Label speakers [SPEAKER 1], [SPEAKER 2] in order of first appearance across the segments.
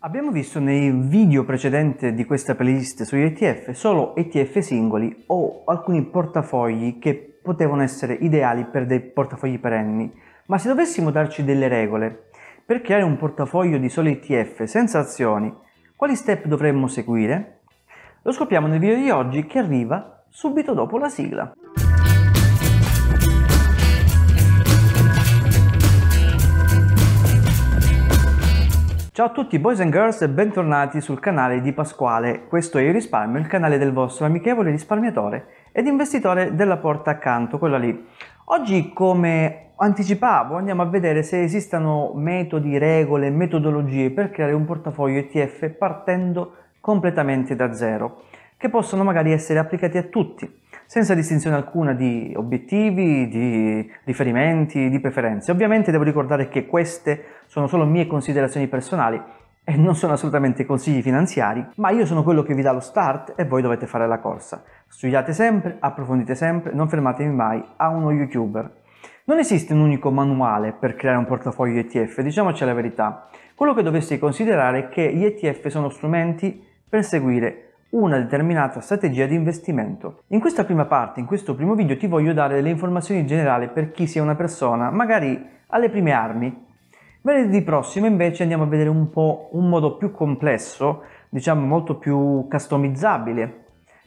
[SPEAKER 1] Abbiamo visto nei video precedenti di questa playlist sugli ETF solo ETF singoli o alcuni portafogli che potevano essere ideali per dei portafogli perenni, ma se dovessimo darci delle regole per creare un portafoglio di soli ETF senza azioni, quali step dovremmo seguire? Lo scopriamo nel video di oggi che arriva subito dopo la sigla. Ciao a tutti boys and girls e bentornati sul canale di Pasquale, questo è Il Risparmio, il canale del vostro amichevole risparmiatore ed investitore della porta accanto, quella lì. Oggi come anticipavo andiamo a vedere se esistano metodi, regole, metodologie per creare un portafoglio ETF partendo completamente da zero, che possono magari essere applicati a tutti senza distinzione alcuna di obiettivi, di riferimenti, di preferenze. Ovviamente devo ricordare che queste sono solo mie considerazioni personali e non sono assolutamente consigli finanziari, ma io sono quello che vi dà lo start e voi dovete fare la corsa. Studiate sempre, approfondite sempre, non fermatevi mai a uno youtuber. Non esiste un unico manuale per creare un portafoglio ETF, diciamoci la verità. Quello che dovreste considerare è che gli ETF sono strumenti per seguire una determinata strategia di investimento. In questa prima parte, in questo primo video, ti voglio dare delle informazioni generali per chi sia una persona, magari alle prime armi. Venerdì prossimo invece andiamo a vedere un po' un modo più complesso, diciamo molto più customizzabile,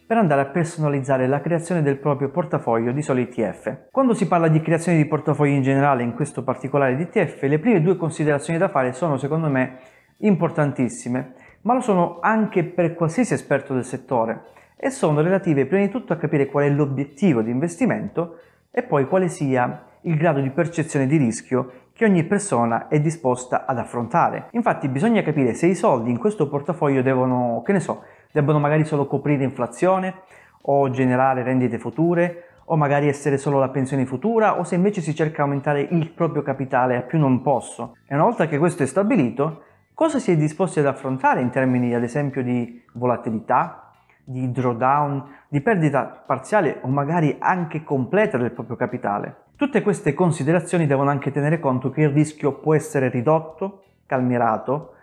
[SPEAKER 1] per andare a personalizzare la creazione del proprio portafoglio di soli ETF. Quando si parla di creazione di portafogli in generale, in questo particolare di ETF, le prime due considerazioni da fare sono secondo me importantissime ma lo sono anche per qualsiasi esperto del settore e sono relative prima di tutto a capire qual è l'obiettivo di investimento e poi quale sia il grado di percezione di rischio che ogni persona è disposta ad affrontare. Infatti bisogna capire se i soldi in questo portafoglio devono, che ne so, debbano magari solo coprire inflazione o generare rendite future o magari essere solo la pensione futura o se invece si cerca di aumentare il proprio capitale a più non posso. E una volta che questo è stabilito, Cosa si è disposti ad affrontare in termini ad esempio di volatilità, di drawdown, di perdita parziale o magari anche completa del proprio capitale? Tutte queste considerazioni devono anche tenere conto che il rischio può essere ridotto, calmierato,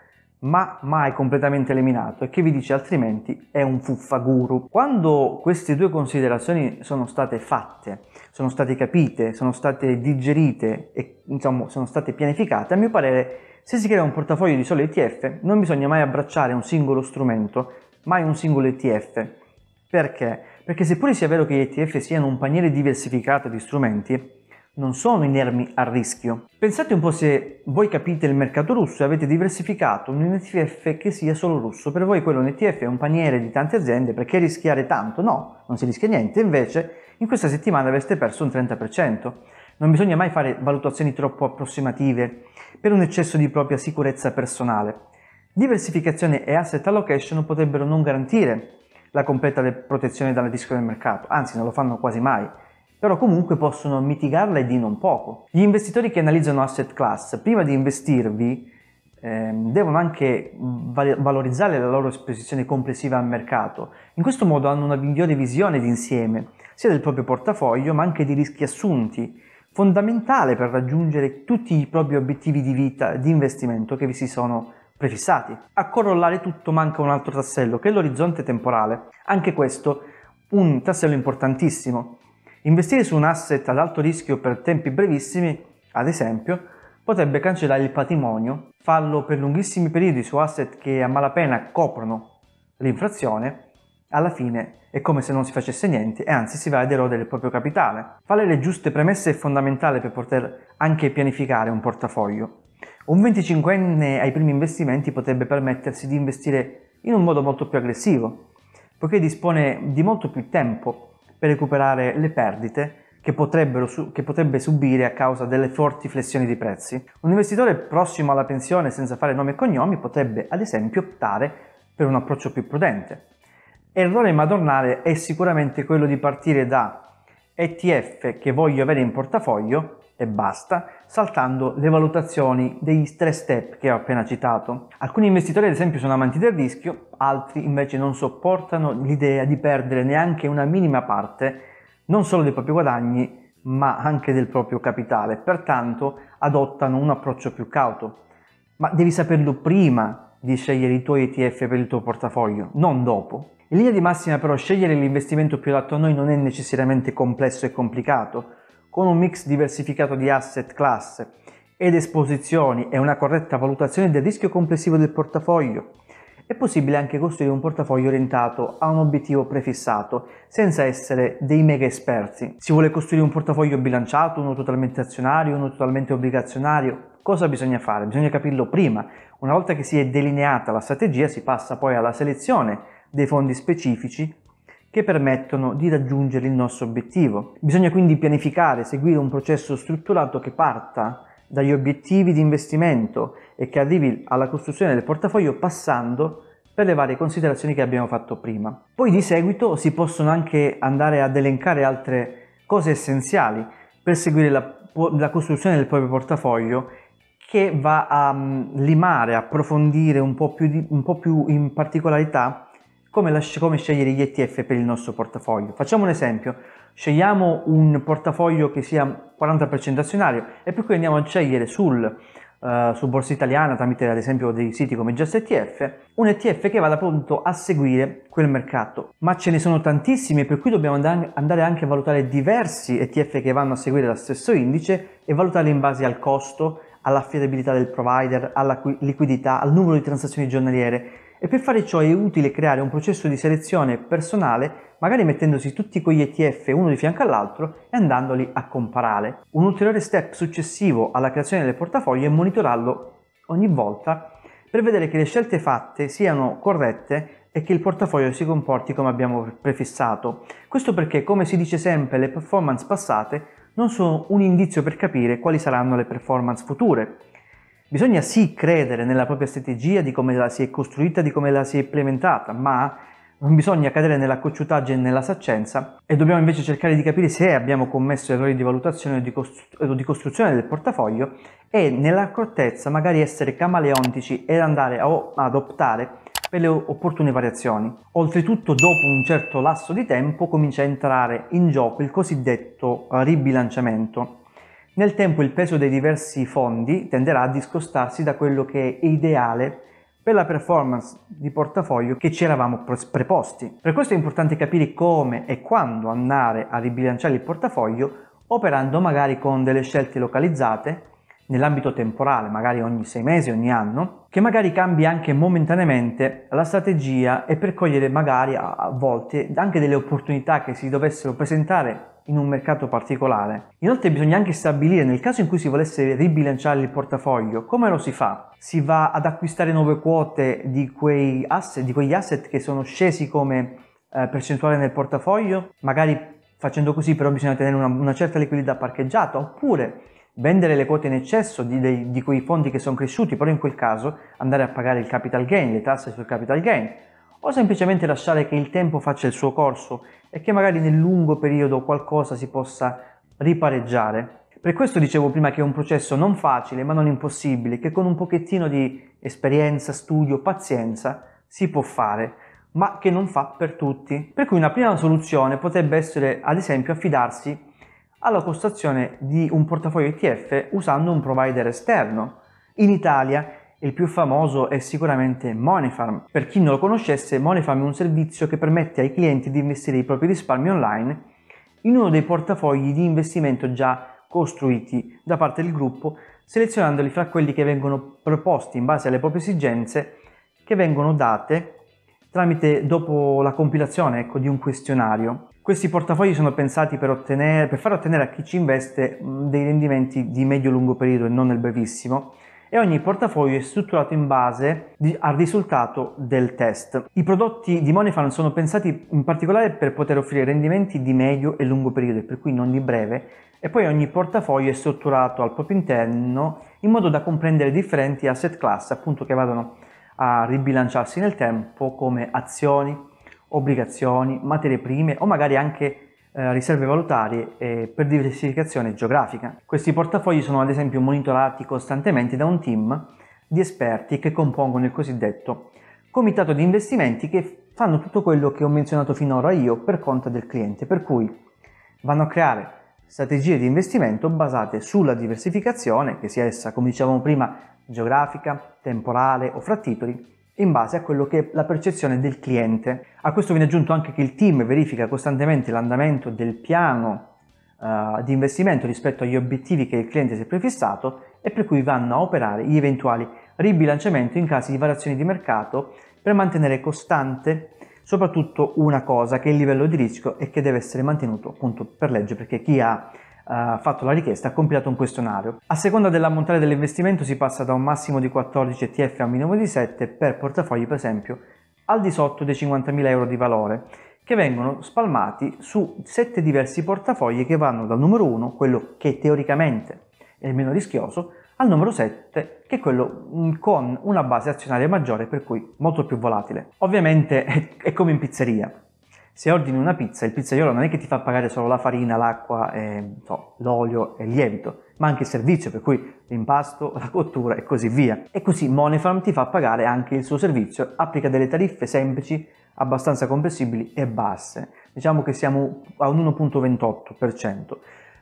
[SPEAKER 1] ma mai completamente eliminato e che vi dice altrimenti è un fuffaguru. Quando queste due considerazioni sono state fatte, sono state capite, sono state digerite e insomma sono state pianificate, a mio parere se si crea un portafoglio di solo ETF non bisogna mai abbracciare un singolo strumento, mai un singolo ETF. Perché? Perché seppure sia vero che gli ETF siano un paniere diversificato di strumenti, non sono inermi al rischio. Pensate un po' se voi capite il mercato russo e avete diversificato un ETF che sia solo russo. Per voi quello un ETF è un paniere di tante aziende, perché rischiare tanto? No, non si rischia niente. Invece in questa settimana avreste perso un 30%. Non bisogna mai fare valutazioni troppo approssimative per un eccesso di propria sicurezza personale. Diversificazione e asset allocation potrebbero non garantire la completa protezione dalla rischio del mercato, anzi non lo fanno quasi mai però comunque possono mitigarla e di non poco. Gli investitori che analizzano asset class, prima di investirvi, eh, devono anche valorizzare la loro esposizione complessiva al mercato. In questo modo hanno una migliore visione d'insieme, sia del proprio portafoglio, ma anche dei rischi assunti, fondamentale per raggiungere tutti i propri obiettivi di vita, di investimento che vi si sono prefissati. A corollare tutto manca un altro tassello, che è l'orizzonte temporale. Anche questo un tassello importantissimo. Investire su un asset ad alto rischio per tempi brevissimi, ad esempio, potrebbe cancellare il patrimonio, farlo per lunghissimi periodi su asset che a malapena coprono l'inflazione, alla fine è come se non si facesse niente e anzi si va ad erodere il proprio capitale. Fare le giuste premesse è fondamentale per poter anche pianificare un portafoglio. Un 25enne ai primi investimenti potrebbe permettersi di investire in un modo molto più aggressivo, poiché dispone di molto più tempo per recuperare le perdite che, che, potrebbe subire a causa delle forti flessioni di prezzi. Un investitore prossimo alla pensione senza fare nomi e cognomi potrebbe ad esempio optare per un approccio più prudente. Errore madornale è sicuramente quello di partire da ETF che voglio avere in portafoglio e basta, saltando le valutazioni degli stress step che ho appena citato. Alcuni investitori ad esempio sono amanti del rischio, altri invece non sopportano l'idea di perdere neanche una minima parte, non solo dei propri guadagni, ma anche del proprio capitale, pertanto adottano un approccio più cauto. Ma devi saperlo prima di scegliere i tuoi ETF per il tuo portafoglio, non dopo. In linea di massima però scegliere l'investimento più adatto a noi non è necessariamente complesso e complicato, con un mix diversificato di asset class ed esposizioni e una corretta valutazione del rischio complessivo del portafoglio, è possibile anche costruire un portafoglio orientato a un obiettivo prefissato, senza essere dei mega esperti. Si vuole costruire un portafoglio bilanciato, uno totalmente azionario, uno totalmente obbligazionario. Cosa bisogna fare? Bisogna capirlo prima. Una volta che si è delineata la strategia si passa poi alla selezione dei fondi specifici che permettono di raggiungere il nostro obiettivo. Bisogna quindi pianificare, seguire un processo strutturato che parta dagli obiettivi di investimento e che arrivi alla costruzione del portafoglio passando per le varie considerazioni che abbiamo fatto prima. Poi di seguito si possono anche andare ad elencare altre cose essenziali per seguire la, la costruzione del proprio portafoglio che va a mm, limare, approfondire un po' più, di, un po più in particolarità come, la, come scegliere gli ETF per il nostro portafoglio. Facciamo un esempio, scegliamo un portafoglio che sia 40% azionario e per cui andiamo a scegliere sul Uh, su borsa italiana tramite ad esempio dei siti come Just ETF, un ETF che vada appunto a seguire quel mercato. Ma ce ne sono tantissimi per cui dobbiamo andare anche a valutare diversi ETF che vanno a seguire lo stesso indice e valutarli in base al costo, all'affidabilità del provider, alla liquidità, al numero di transazioni giornaliere e per fare ciò è utile creare un processo di selezione personale magari mettendosi tutti quegli ETF uno di fianco all'altro e andandoli a comparare. Un ulteriore step successivo alla creazione del portafoglio è monitorarlo ogni volta per vedere che le scelte fatte siano corrette e che il portafoglio si comporti come abbiamo prefissato. Questo perché, come si dice sempre, le performance passate non sono un indizio per capire quali saranno le performance future. Bisogna sì credere nella propria strategia, di come la si è costruita, di come la si è implementata, ma non bisogna cadere nella cocciutaggine e nella saccenza e dobbiamo invece cercare di capire se abbiamo commesso errori di valutazione o di, costru- o di costruzione del portafoglio e nell'accortezza magari essere camaleontici ed andare a- ad optare per le opportune variazioni. Oltretutto dopo un certo lasso di tempo comincia a entrare in gioco il cosiddetto eh, ribilanciamento. Nel tempo il peso dei diversi fondi tenderà a discostarsi da quello che è ideale per la performance di portafoglio che ci eravamo preposti. Per questo è importante capire come e quando andare a ribilanciare il portafoglio operando magari con delle scelte localizzate nell'ambito temporale, magari ogni sei mesi, ogni anno, che magari cambi anche momentaneamente la strategia e per cogliere magari a volte anche delle opportunità che si dovessero presentare in un mercato particolare. Inoltre bisogna anche stabilire nel caso in cui si volesse ribilanciare il portafoglio, come lo si fa? Si va ad acquistare nuove quote di, quei asset, di quegli asset che sono scesi come eh, percentuale nel portafoglio? Magari facendo così però bisogna tenere una, una certa liquidità parcheggiata oppure vendere le quote in eccesso di, dei, di quei fondi che sono cresciuti, però in quel caso andare a pagare il capital gain, le tasse sul capital gain, o semplicemente lasciare che il tempo faccia il suo corso e che magari nel lungo periodo qualcosa si possa ripareggiare. Per questo dicevo prima che è un processo non facile ma non impossibile, che con un pochettino di esperienza, studio, pazienza si può fare, ma che non fa per tutti. Per cui una prima soluzione potrebbe essere ad esempio affidarsi alla postazione di un portafoglio ETF usando un provider esterno. In Italia il più famoso è sicuramente Moneyfarm. Per chi non lo conoscesse, Moneyfarm è un servizio che permette ai clienti di investire i propri risparmi online in uno dei portafogli di investimento già costruiti da parte del gruppo, selezionandoli fra quelli che vengono proposti in base alle proprie esigenze che vengono date tramite dopo la compilazione ecco, di un questionario. Questi portafogli sono pensati per, ottenere, per far ottenere a chi ci investe dei rendimenti di medio-lungo periodo e non nel brevissimo e ogni portafoglio è strutturato in base di, al risultato del test. I prodotti di Moneyfund sono pensati in particolare per poter offrire rendimenti di medio e lungo periodo, per cui non di breve, e poi ogni portafoglio è strutturato al proprio interno in modo da comprendere differenti asset class appunto che vadano a ribilanciarsi nel tempo come azioni, obbligazioni, materie prime o magari anche eh, riserve valutarie eh, per diversificazione geografica. Questi portafogli sono ad esempio monitorati costantemente da un team di esperti che compongono il cosiddetto comitato di investimenti che fanno tutto quello che ho menzionato finora io per conto del cliente, per cui vanno a creare strategie di investimento basate sulla diversificazione, che sia essa, come dicevamo prima, geografica, temporale o fra titoli in base a quello che è la percezione del cliente. A questo viene aggiunto anche che il team verifica costantemente l'andamento del piano uh, di investimento rispetto agli obiettivi che il cliente si è prefissato e per cui vanno a operare gli eventuali ribilanciamenti in caso di variazioni di mercato per mantenere costante soprattutto una cosa che è il livello di rischio e che deve essere mantenuto appunto per legge perché chi ha uh, fatto la richiesta ha compilato un questionario. A seconda dell'ammontare dell'investimento si passa da un massimo di 14 ETF a un minimo di 7 per portafogli per esempio al di sotto dei 50.000 euro di valore che vengono spalmati su 7 diversi portafogli che vanno dal numero 1, quello che teoricamente è il meno rischioso, al numero 7 che è quello mm, con una base azionaria maggiore per cui molto più volatile. Ovviamente è come in pizzeria, se ordini una pizza, il pizzaiolo non è che ti fa pagare solo la farina, l'acqua, e, eh, so, l'olio e il lievito, ma anche il servizio, per cui l'impasto, la cottura e così via. E così Monefarm ti fa pagare anche il suo servizio, applica delle tariffe semplici, abbastanza comprensibili e basse. Diciamo che siamo a un 1.28%,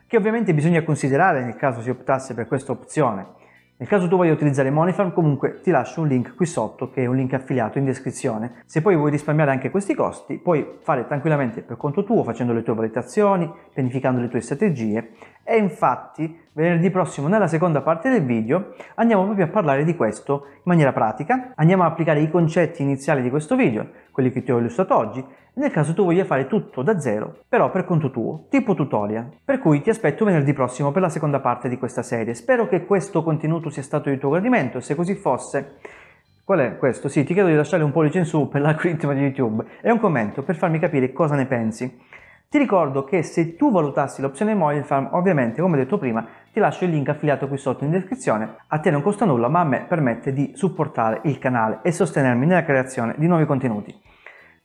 [SPEAKER 1] che ovviamente bisogna considerare nel caso si optasse per questa opzione nel caso tu voglia utilizzare Monifarm comunque ti lascio un link qui sotto che è un link affiliato in descrizione. Se poi vuoi risparmiare anche questi costi puoi fare tranquillamente per conto tuo facendo le tue valutazioni, pianificando le tue strategie e infatti venerdì prossimo nella seconda parte del video andiamo proprio a parlare di questo in maniera pratica, andiamo ad applicare i concetti iniziali di questo video, quelli che ti ho illustrato oggi, nel caso tu voglia fare tutto da zero, però per conto tuo, tipo tutorial. Per cui ti aspetto venerdì prossimo per la seconda parte di questa serie. Spero che questo contenuto sia stato di tuo gradimento, se così fosse... Qual è questo? Sì, ti chiedo di lasciare un pollice in su per l'algoritmo di YouTube e un commento per farmi capire cosa ne pensi. Ti ricordo che se tu valutassi l'opzione Moyen Farm, ovviamente, come detto prima, ti lascio il link affiliato qui sotto in descrizione. A te non costa nulla, ma a me permette di supportare il canale e sostenermi nella creazione di nuovi contenuti.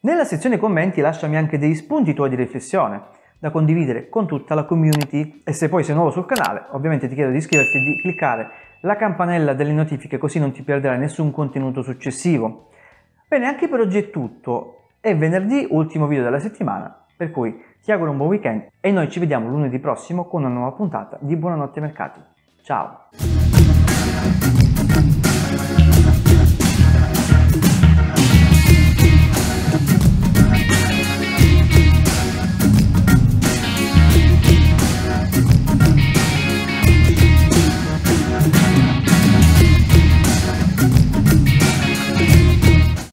[SPEAKER 1] Nella sezione commenti lasciami anche degli spunti tuoi di riflessione da condividere con tutta la community e se poi sei nuovo sul canale ovviamente ti chiedo di iscriverti e di cliccare la campanella delle notifiche così non ti perderai nessun contenuto successivo. Bene, anche per oggi è tutto. È venerdì, ultimo video della settimana, per cui ti auguro un buon weekend e noi ci vediamo lunedì prossimo con una nuova puntata di Buonanotte Mercati. Ciao!